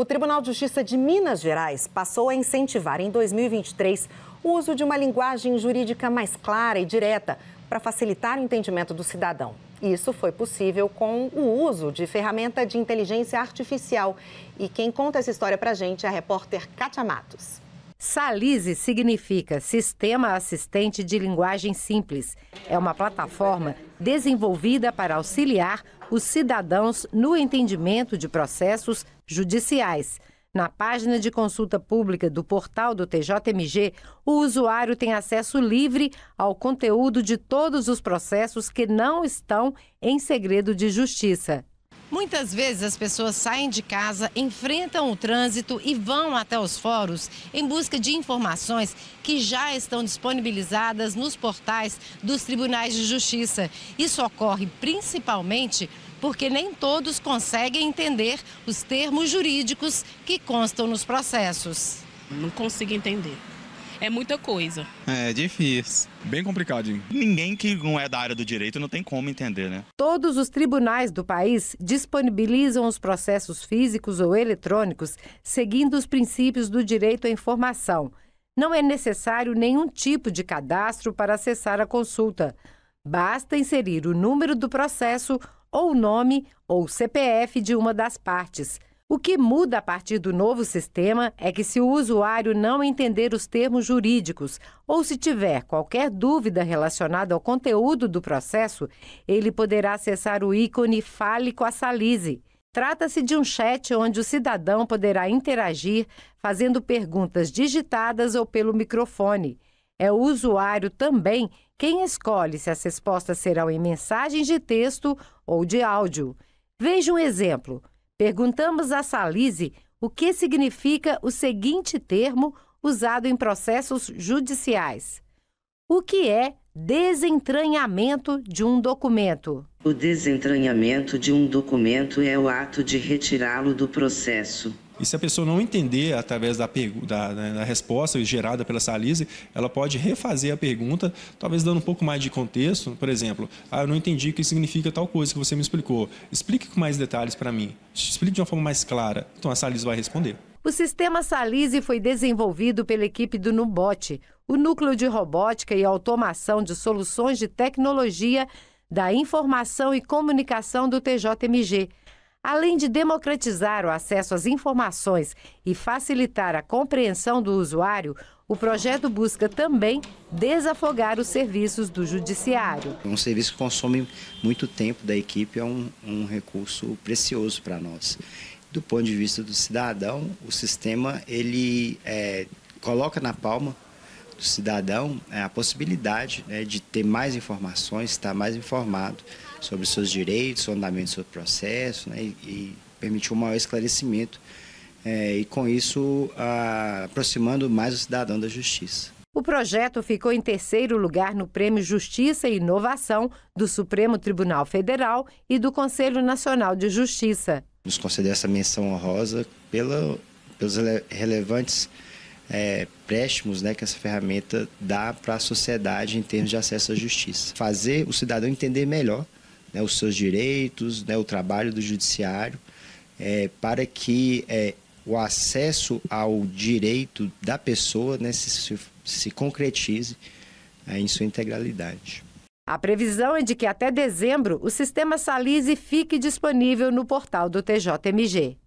O Tribunal de Justiça de Minas Gerais passou a incentivar em 2023 o uso de uma linguagem jurídica mais clara e direta para facilitar o entendimento do cidadão. Isso foi possível com o uso de ferramenta de inteligência artificial. E quem conta essa história para a gente é a repórter Katia Matos. Salise significa Sistema Assistente de Linguagem Simples. É uma plataforma desenvolvida para auxiliar os cidadãos no entendimento de processos judiciais. Na página de consulta pública do portal do TJMG, o usuário tem acesso livre ao conteúdo de todos os processos que não estão em segredo de justiça. Muitas vezes as pessoas saem de casa, enfrentam o trânsito e vão até os fóruns em busca de informações que já estão disponibilizadas nos portais dos tribunais de justiça. Isso ocorre principalmente porque nem todos conseguem entender os termos jurídicos que constam nos processos. Não consigo entender é muita coisa. É difícil. Bem complicadinho. Ninguém que não é da área do direito não tem como entender, né? Todos os tribunais do país disponibilizam os processos físicos ou eletrônicos seguindo os princípios do direito à informação. Não é necessário nenhum tipo de cadastro para acessar a consulta. Basta inserir o número do processo ou o nome ou CPF de uma das partes. O que muda a partir do novo sistema é que, se o usuário não entender os termos jurídicos ou se tiver qualquer dúvida relacionada ao conteúdo do processo, ele poderá acessar o ícone Fale com a Salise. Trata-se de um chat onde o cidadão poderá interagir fazendo perguntas digitadas ou pelo microfone. É o usuário também quem escolhe se as respostas serão em mensagens de texto ou de áudio. Veja um exemplo. Perguntamos a Salise o que significa o seguinte termo usado em processos judiciais: O que é desentranhamento de um documento? O desentranhamento de um documento é o ato de retirá-lo do processo e se a pessoa não entender através da, da, da resposta gerada pela salise, ela pode refazer a pergunta, talvez dando um pouco mais de contexto. Por exemplo, ah, eu não entendi o que significa tal coisa que você me explicou. Explique com mais detalhes para mim. Explique de uma forma mais clara. Então a salise vai responder. O sistema Salise foi desenvolvido pela equipe do Nubote, o núcleo de robótica e automação de soluções de tecnologia da informação e comunicação do TJMG além de democratizar o acesso às informações e facilitar a compreensão do usuário, o projeto busca também desafogar os serviços do judiciário. É um serviço que consome muito tempo da equipe é um, um recurso precioso para nós. Do ponto de vista do cidadão, o sistema ele é, coloca na palma do cidadão é a possibilidade né, de ter mais informações, estar mais informado sobre os seus direitos, o andamento do seu processo né, e, e permitir um maior esclarecimento é, e, com isso, a, aproximando mais o cidadão da justiça. O projeto ficou em terceiro lugar no Prêmio Justiça e Inovação do Supremo Tribunal Federal e do Conselho Nacional de Justiça. Nos conceder essa menção honrosa pela, pelos relevantes é, préstimos né, que essa ferramenta dá para a sociedade em termos de acesso à justiça. Fazer o cidadão entender melhor né, os seus direitos, né, o trabalho do judiciário, é, para que é, o acesso ao direito da pessoa né, se, se, se concretize é, em sua integralidade. A previsão é de que até dezembro o sistema Salise fique disponível no portal do TJMG.